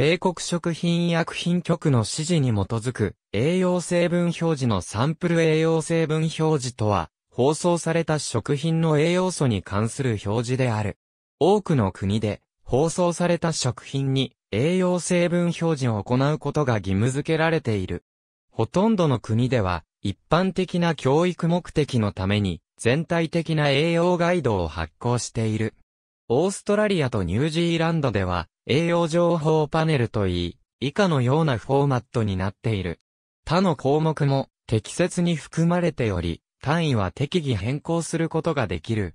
米国食品医薬品局の指示に基づく栄養成分表示のサンプル栄養成分表示とは、包装された食品の栄養素に関する表示である。多くの国で包装された食品に栄養成分表示を行うことが義務付けられている。ほとんどの国では一般的な教育目的のために全体的な栄養ガイドを発行している。オーストラリアとニュージーランドでは栄養情報パネルといい、以下のようなフォーマットになっている。他の項目も適切に含まれており、単位は適宜変更することができる。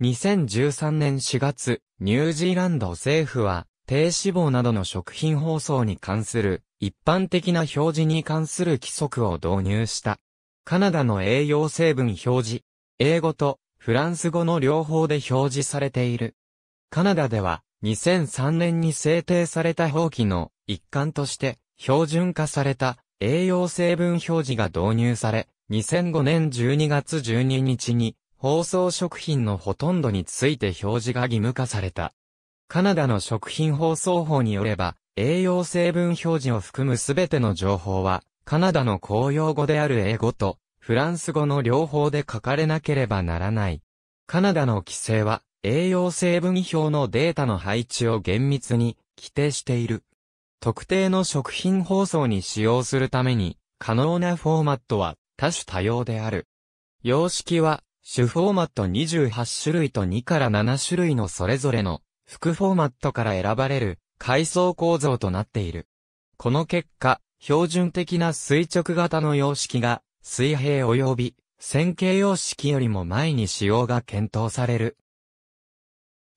2013年4月、ニュージーランド政府は、低脂肪などの食品包装に関する一般的な表示に関する規則を導入した。カナダの栄養成分表示、英語とフランス語の両方で表示されている。カナダでは2003年に制定された法規の一環として標準化された栄養成分表示が導入され、2005年12月12日に包装食品のほとんどについて表示が義務化された。カナダの食品包装法によれば、栄養成分表示を含むすべての情報は、カナダの公用語である英語とフランス語の両方で書かれなければならない。カナダの規制は、栄養成分表のデータの配置を厳密に規定している。特定の食品包装に使用するために、可能なフォーマットは多種多様である。様式は、主フォーマット28種類と2から7種類のそれぞれの副フォーマットから選ばれる階層構造となっている。この結果、標準的な垂直型の様式が水平及び線形様式よりも前に使用が検討される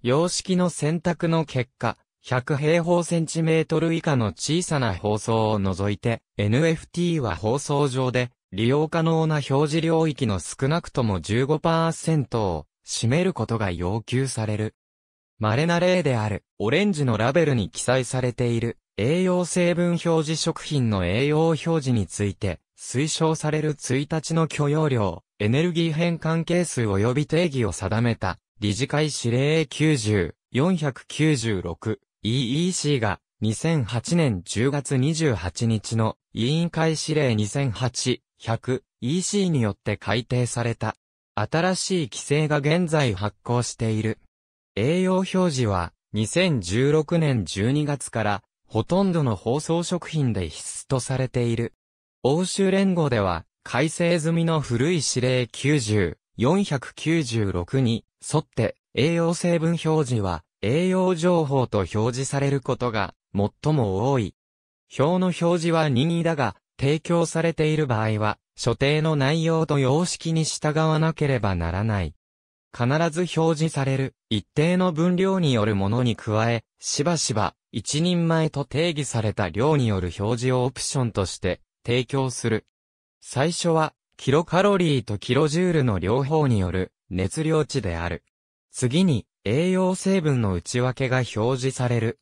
様式の選択の結果、100平方センチメートル以下の小さな放送を除いて、NFT は放送上で利用可能な表示領域の少なくとも15%を占めることが要求される。稀な例である、オレンジのラベルに記載されている、栄養成分表示食品の栄養表示について、推奨される1日の許容量、エネルギー変換係数及び定義を定めた理事会指令90-496 EEC が2008年10月28日の委員会指令2008-100 EC によって改定された。新しい規制が現在発行している。栄養表示は2016年12月からほとんどの包装食品で必須とされている。欧州連合では改正済みの古い指令90、496に沿って栄養成分表示は栄養情報と表示されることが最も多い。表の表示は任意だが、提供されている場合は、所定の内容と様式に従わなければならない。必ず表示される一定の分量によるものに加え、しばしば一人前と定義された量による表示をオプションとして提供する。最初はキロカロリーとキロジュールの両方による熱量値である。次に、栄養成分の内訳が表示される。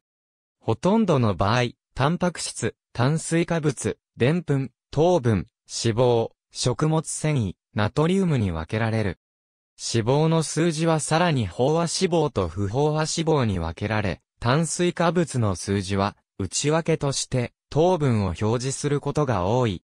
ほとんどの場合、タンパク質、炭水化物、でんぷん、糖分、脂肪、食物繊維、ナトリウムに分けられる。脂肪の数字はさらに飽和脂肪と不飽和脂肪に分けられ、炭水化物の数字は内訳として糖分を表示することが多い。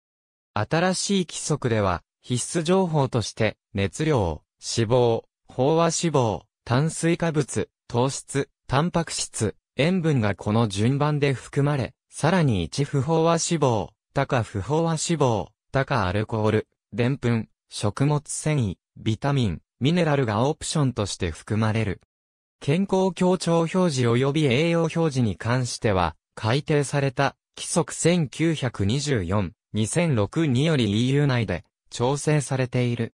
新しい規則では、必須情報として、熱量、脂肪、飽和脂肪、炭水化物、糖質、タンパク質、塩分がこの順番で含まれ、さらに一不飽和脂肪、高不飽和脂肪、高アルコール、澱粉、食物繊維、ビタミン、ミネラルがオプションとして含まれる。健康強調表示及び栄養表示に関しては、改定された、規則1924 2006により EU 内で調整されている。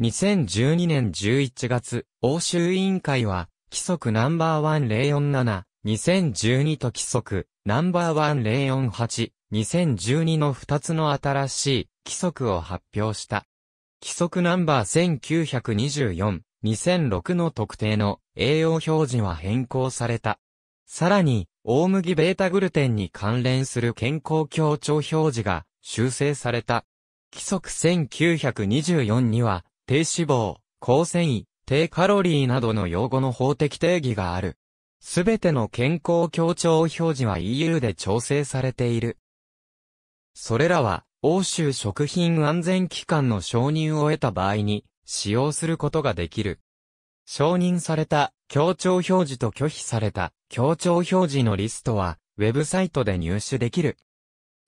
2012年11月、欧州委員会は、規則ナンバー1047012と規則ナンバー1 0 4 8 2012の2つの新しい規則を発表した。規則ナンバー1924、2006の特定の栄養表示は変更された。さらに、大麦ベータグルテンに関連する健康協調表示が修正された。規則1924には、低脂肪、高繊維、低カロリーなどの用語の法的定義がある。すべての健康協調表示は EU で調整されている。それらは、欧州食品安全機関の承認を得た場合に、使用することができる。承認された協調表示と拒否された協調表示のリストは、ウェブサイトで入手できる。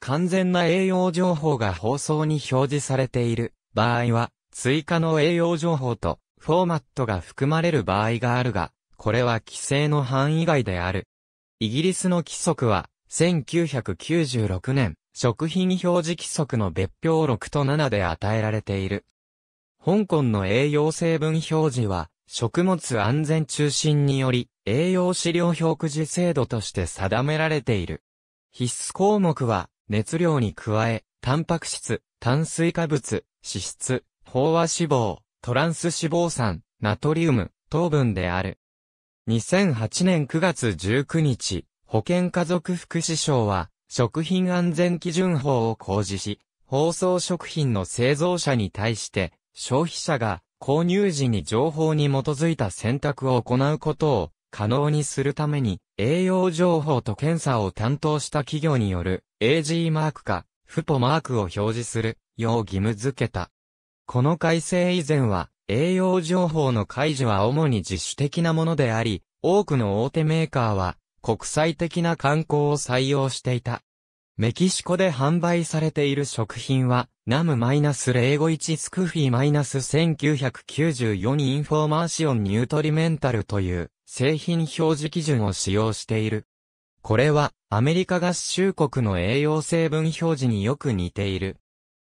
完全な栄養情報が放送に表示されている場合は、追加の栄養情報とフォーマットが含まれる場合があるが、これは規制の範囲外である。イギリスの規則は、1996年、食品表示規則の別表6と7で与えられている。香港の栄養成分表示は、食物安全中心により、栄養資料表示制度として定められている。必須項目は、熱量に加え、タンパク質、炭水化物、脂質、飽和脂肪、トランス脂肪酸、ナトリウム、糖分である。2008年9月19日、保健家族福祉省は、食品安全基準法を公示し、包装食品の製造者に対して、消費者が購入時に情報に基づいた選択を行うことを可能にするために、栄養情報と検査を担当した企業による AG マークか、フポマークを表示するよう義務付けた。この改正以前は、栄養情報の開示は主に自主的なものであり、多くの大手メーカーは国際的な観光を採用していた。メキシコで販売されている食品は、ナム -051 スクフィ -1994 インフォーマーシオンニュートリメンタルという製品表示基準を使用している。これはアメリカ合衆国の栄養成分表示によく似ている。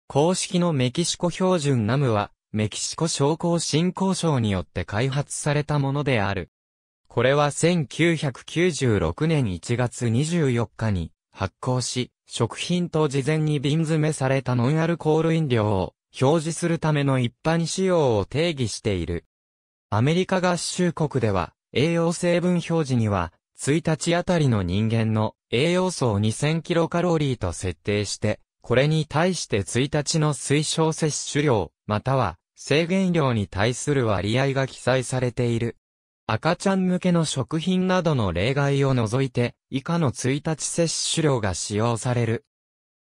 公式のメキシコ標準ナムは、メキシコ商工振興省によって開発されたものである。これは1996年1月24日に発行し、食品と事前に瓶詰めされたノンアルコール飲料を表示するための一般仕様を定義している。アメリカ合衆国では、栄養成分表示には、1日あたりの人間の栄養素を 2000kcal と設定して、これに対して1日の推奨摂取量、または制限量に対する割合が記載されている。赤ちゃん向けの食品などの例外を除いて、以下の1日摂取量が使用される。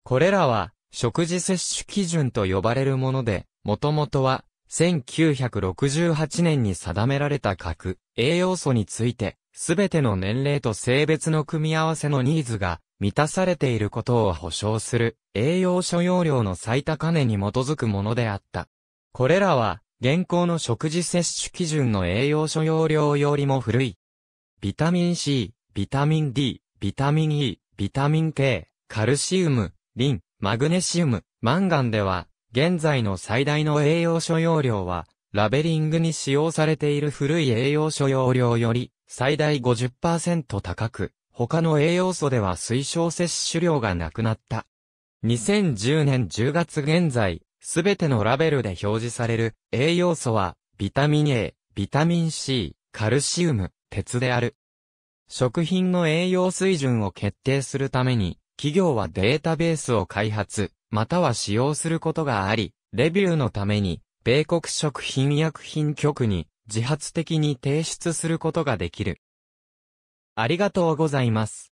これらは、食事摂取基準と呼ばれるもので、もともとは、1968年に定められた核、栄養素について、すべての年齢と性別の組み合わせのニーズが満たされていることを保証する栄養所要量の最高値に基づくものであった。これらは、現行の食事摂取基準の栄養所要量よりも古い。ビタミン C、ビタミン D、ビタミン E、ビタミン K、カルシウム、リン、マグネシウム、マンガンでは、現在の最大の栄養所要量は、ラベリングに使用されている古い栄養所要量より、最大50%高く、他の栄養素では推奨摂取量がなくなった。2010年10月現在、すべてのラベルで表示される栄養素は、ビタミン A、ビタミン C、カルシウム、鉄である。食品の栄養水準を決定するために、企業はデータベースを開発、または使用することがあり、レビューのために、米国食品薬品局に自発的に提出することができる。ありがとうございます。